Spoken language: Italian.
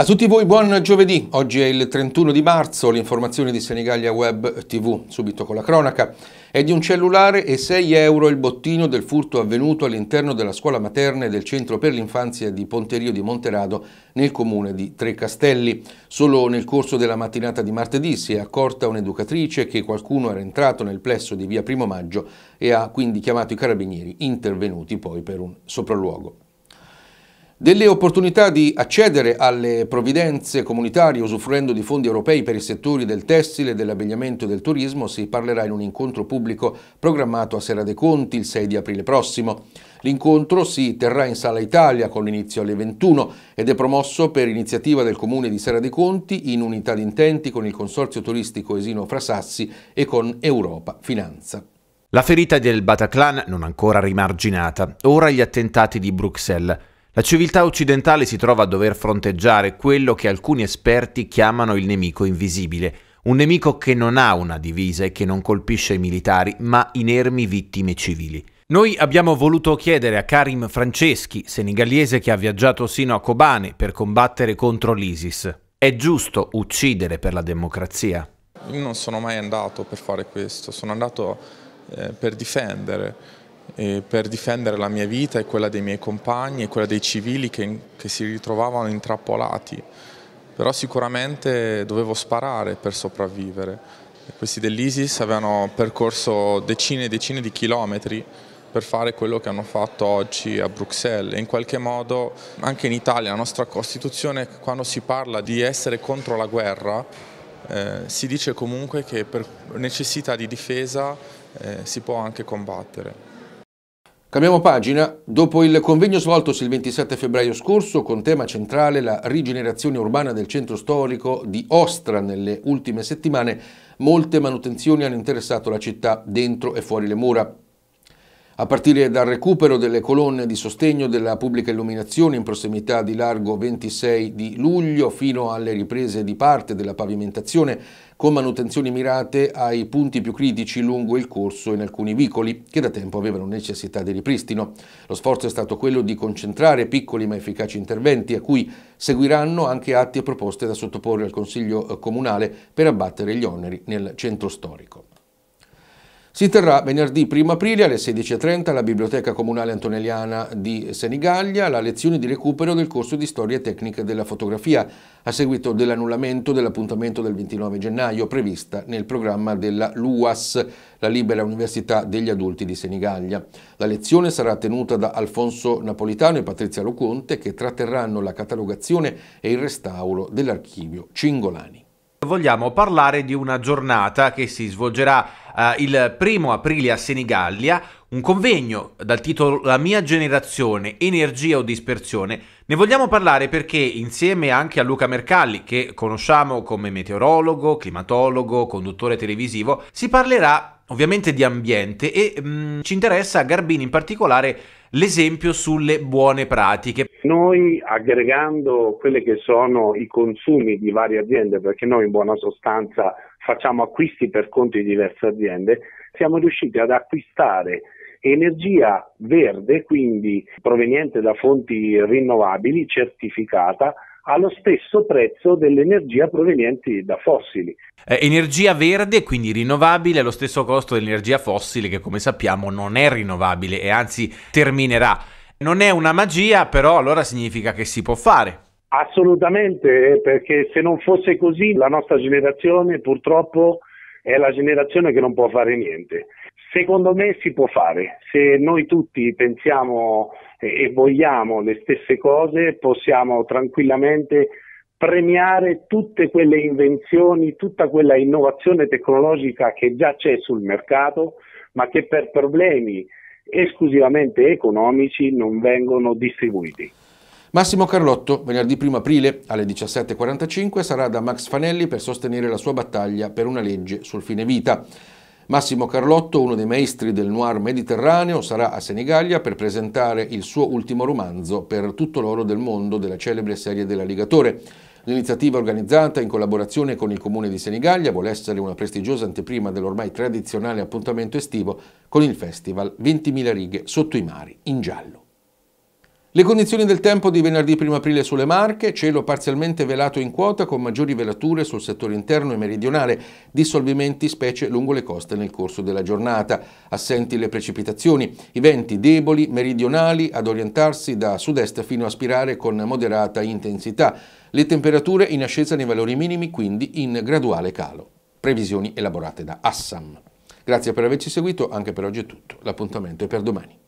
A tutti voi buon giovedì, oggi è il 31 di marzo, l'informazione di Senigallia Web TV, subito con la cronaca. È di un cellulare e 6 euro il bottino del furto avvenuto all'interno della scuola materna e del centro per l'infanzia di Ponterio di Monterado nel comune di Trecastelli. Solo nel corso della mattinata di martedì si è accorta un'educatrice che qualcuno era entrato nel plesso di via Primo Maggio e ha quindi chiamato i carabinieri, intervenuti poi per un sopralluogo delle opportunità di accedere alle provvidenze comunitarie usufruendo di fondi europei per i settori del tessile, dell'abbigliamento e del turismo si parlerà in un incontro pubblico programmato a Sera dei Conti il 6 di aprile prossimo. L'incontro si terrà in Sala Italia con l'inizio alle 21 ed è promosso per iniziativa del Comune di Sera dei Conti in unità di intenti con il Consorzio Turistico Esino Frasassi e con Europa Finanza. La ferita del Bataclan non ancora rimarginata, ora gli attentati di Bruxelles. La civiltà occidentale si trova a dover fronteggiare quello che alcuni esperti chiamano il nemico invisibile, un nemico che non ha una divisa e che non colpisce i militari, ma inermi vittime civili. Noi abbiamo voluto chiedere a Karim Franceschi, senegaliese che ha viaggiato sino a Kobane per combattere contro l'ISIS. È giusto uccidere per la democrazia? Io non sono mai andato per fare questo, sono andato eh, per difendere eh, per difendere la mia vita e quella dei miei compagni e quella dei civili che, che si ritrovavano intrappolati. Però sicuramente dovevo sparare per sopravvivere. Questi dell'ISIS avevano percorso decine e decine di chilometri per fare quello che hanno fatto oggi a Bruxelles. E in qualche modo anche in Italia la nostra Costituzione quando si parla di essere contro la guerra eh, si dice comunque che per necessità di difesa eh, si può anche combattere. Cambiamo pagina. Dopo il convegno svoltosi il 27 febbraio scorso con tema centrale la rigenerazione urbana del centro storico di Ostra nelle ultime settimane, molte manutenzioni hanno interessato la città dentro e fuori le mura a partire dal recupero delle colonne di sostegno della pubblica illuminazione in prossimità di largo 26 di luglio fino alle riprese di parte della pavimentazione con manutenzioni mirate ai punti più critici lungo il corso in alcuni vicoli che da tempo avevano necessità di ripristino. Lo sforzo è stato quello di concentrare piccoli ma efficaci interventi a cui seguiranno anche atti e proposte da sottoporre al Consiglio eh, Comunale per abbattere gli oneri nel centro storico. Si terrà venerdì 1 aprile alle 16.30 alla Biblioteca Comunale Antonelliana di Senigallia la lezione di recupero del corso di Storia e Tecnica della Fotografia, a seguito dell'annullamento dell'appuntamento del 29 gennaio prevista nel programma della LUAS, la Libera Università degli Adulti di Senigallia. La lezione sarà tenuta da Alfonso Napolitano e Patrizia Loconte che tratterranno la catalogazione e il restauro dell'archivio Cingolani. Vogliamo parlare di una giornata che si svolgerà eh, il primo aprile a Senigallia, un convegno dal titolo La mia generazione, energia o dispersione. Ne vogliamo parlare perché insieme anche a Luca Mercalli, che conosciamo come meteorologo, climatologo, conduttore televisivo, si parlerà ovviamente di ambiente e mh, mm, ci interessa a Garbini in particolare l'esempio sulle buone pratiche. Noi aggregando quelli che sono i consumi di varie aziende, perché noi in buona sostanza facciamo acquisti per conto di diverse aziende, siamo riusciti ad acquistare energia verde, quindi proveniente da fonti rinnovabili, certificata, allo stesso prezzo dell'energia proveniente da fossili. Eh, energia verde, quindi rinnovabile, allo stesso costo dell'energia fossile che come sappiamo non è rinnovabile e anzi terminerà. Non è una magia, però allora significa che si può fare. Assolutamente, eh, perché se non fosse così la nostra generazione purtroppo è la generazione che non può fare niente. Secondo me si può fare, se noi tutti pensiamo e vogliamo le stesse cose possiamo tranquillamente premiare tutte quelle invenzioni, tutta quella innovazione tecnologica che già c'è sul mercato, ma che per problemi esclusivamente economici non vengono distribuiti. Massimo Carlotto, venerdì 1 aprile alle 17.45, sarà da Max Fanelli per sostenere la sua battaglia per una legge sul fine vita. Massimo Carlotto, uno dei maestri del noir mediterraneo, sarà a Senigallia per presentare il suo ultimo romanzo per tutto l'oro del mondo della celebre serie dell'Aligatore. L'iniziativa organizzata in collaborazione con il comune di Senigallia vuole essere una prestigiosa anteprima dell'ormai tradizionale appuntamento estivo con il festival 20.000 righe sotto i mari in giallo. Le condizioni del tempo di venerdì 1 aprile sulle Marche, cielo parzialmente velato in quota con maggiori velature sul settore interno e meridionale, dissolvimenti specie lungo le coste nel corso della giornata, assenti le precipitazioni, i venti deboli, meridionali ad orientarsi da sud-est fino a spirare con moderata intensità, le temperature in ascesa nei valori minimi quindi in graduale calo. Previsioni elaborate da Assam. Grazie per averci seguito, anche per oggi è tutto, l'appuntamento è per domani.